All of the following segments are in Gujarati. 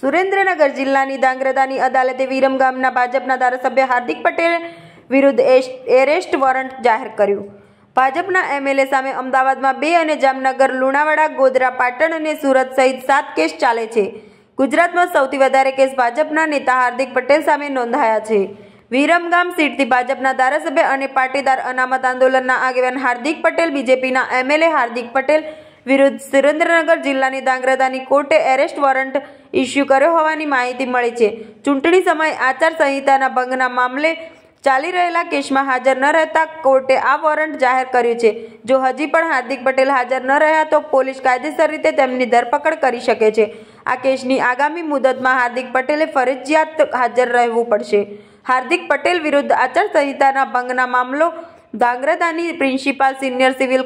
સુરેન્દ્રનગર જિલ્લાની દાંગ્રદાની અદાલતે વિરમ ગામના ભાજપના ધારાસભ્ય હાર્દિક પટેલ વિરુદ્ધ એરેસ્ટ વોરંટ જાહેર કર્યું ભાજપના એમએલએ સામે અમદાવાદમાં બે અને જામનગર લુણાવાડા ગોધરા પાટણ અને સુરત સહિત સાત કેસ ચાલે છે ગુજરાતમાં સૌથી વધારે કેસ ભાજપના નેતા હાર્દિક પટેલ સામે નોંધાયા છે વિરમગામ સીટથી ભાજપના ધારાસભ્ય અને પાટીદાર અનામત આંદોલનના આગેવાન હાર્દિક પટેલ બીજેપીના એમએલએ હાર્દિક પટેલ વિરુદ્ધ સુરેન્દ્રનગર જિલ્લાની દાંગ્રતાની કોર્ટે એરેસ્ટ વોરંટ ઇસ્યુ કર્યો હોવાની માહિતી મળી છે ચૂંટણી સમયે આચારસંહિતાના ભંગના મામલે ચાલી રહેલા કેસમાં હાજર ન રહેતા કોર્ટે આ વોરંટ જાહેર કર્યું છે જો હજી પણ હાર્દિક પટેલ હાજર ન રહ્યા તો પોલીસ કાયદેસર રીતે તેમની ધરપકડ કરી શકે છે આ કેસની આગામી મુદતમાં હાર્દિક પટેલે ફરજિયાત હાજર રહેવું પડશે હાર્દિક પટેલ વિરુદ્ધ આચારસંહિતાના ભંગના મામલો ધાંગ્રધાની પ્રિન્સિપાલ સિનિયર સિવિલ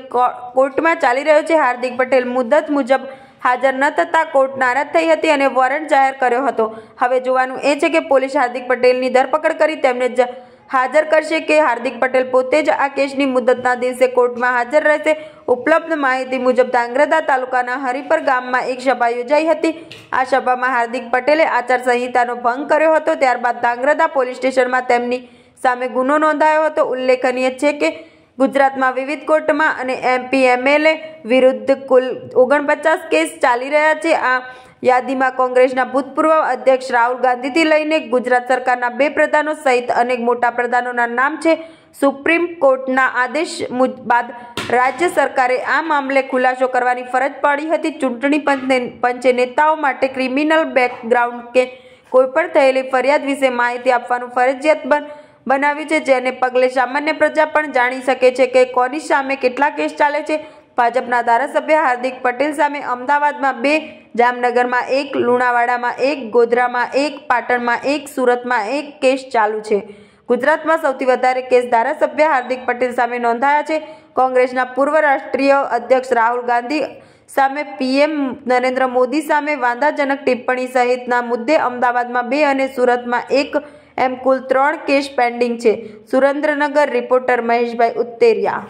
કોર્ટમાં ચાલી રહ્યો છે હાર્દિક પટેલ મુદત મુજબ હાજર ન થતાં કોર્ટ નારાજ થઈ હતી અને વોરંટ જાહેર કર્યો હતો હવે જોવાનું એ છે કે પોલીસ હાર્દિક પટેલની ધરપકડ કરી તેમને હાજર કરશે કે હાર્દિક પટેલ પોતે જ આ કેસની મુદતના દિવસે કોર્ટમાં હાજર રહેશે ઉપલબ્ધ માહિતી મુજબ ધાંગ્રધા તાલુકાના હરિપર ગામમાં એક સભા યોજાઈ હતી આ સભામાં હાર્દિક પટેલે આચારસંહિતાનો ભંગ કર્યો હતો ત્યારબાદ ધાંગ્રધા પોલીસ સ્ટેશનમાં તેમની સામે ગુનો નોંધાયો હતો ઉલ્લેખનીય છે કે ગુજરાતમાં વિવિધ કોર્ટમાં અને એમપી એમએલએ વિરુદ્ધ કુલ ઓગણપચાસ કેસ ચાલી રહ્યા છે આ યાદીમાં કોંગ્રેસના ભૂતપૂર્વ અધ્યક્ષ રાહુલ ગાંધીથી લઈને ગુજરાત સરકારના બે પ્રધાનો સહિત અનેક મોટા પ્રધાનોના નામ છે સુપ્રીમ કોર્ટના આદેશ બાદ રાજ્ય સરકારે આ મામલે ખુલાસો કરવાની ફરજ પાડી હતી ચૂંટણી પંચને પંચે નેતાઓ માટે ક્રિમિનલ બેકગ્રાઉન્ડ કે કોઈપણ થયેલી ફરિયાદ વિશે માહિતી આપવાનું ફરજિયાત બન બનાવી છે જેને પગલે સામાન્ય પ્રજા પણ જાણી શકે છે કે કોની સામે કેટલા કેસ ચાલે છે ભાજપના ધારાસભ્ય હાર્દિક પટેલ સામે અમદાવાદમાં બે જામનગરમાં એક લુણાવાડામાં એક ગોધરામાં એક પાટણમાં એક સુરતમાં એક કેસ ચાલુ છે ગુજરાતમાં સૌથી વધારે કેસ ધારાસભ્ય હાર્દિક પટેલ સામે નોંધાયા છે કોંગ્રેસના પૂર્વ રાષ્ટ્રીય અધ્યક્ષ રાહુલ ગાંધી સામે પીએમ નરેન્દ્ર મોદી સામે વાંધાજનક ટિપ્પણી સહિતના મુદ્દે અમદાવાદમાં બે અને સુરતમાં એક એમ કુલ ત્રણ કેસ પેન્ડિંગ છે સુરેન્દ્રનગર રિપોર્ટર મહેશભાઈ ઉત્તેરિયા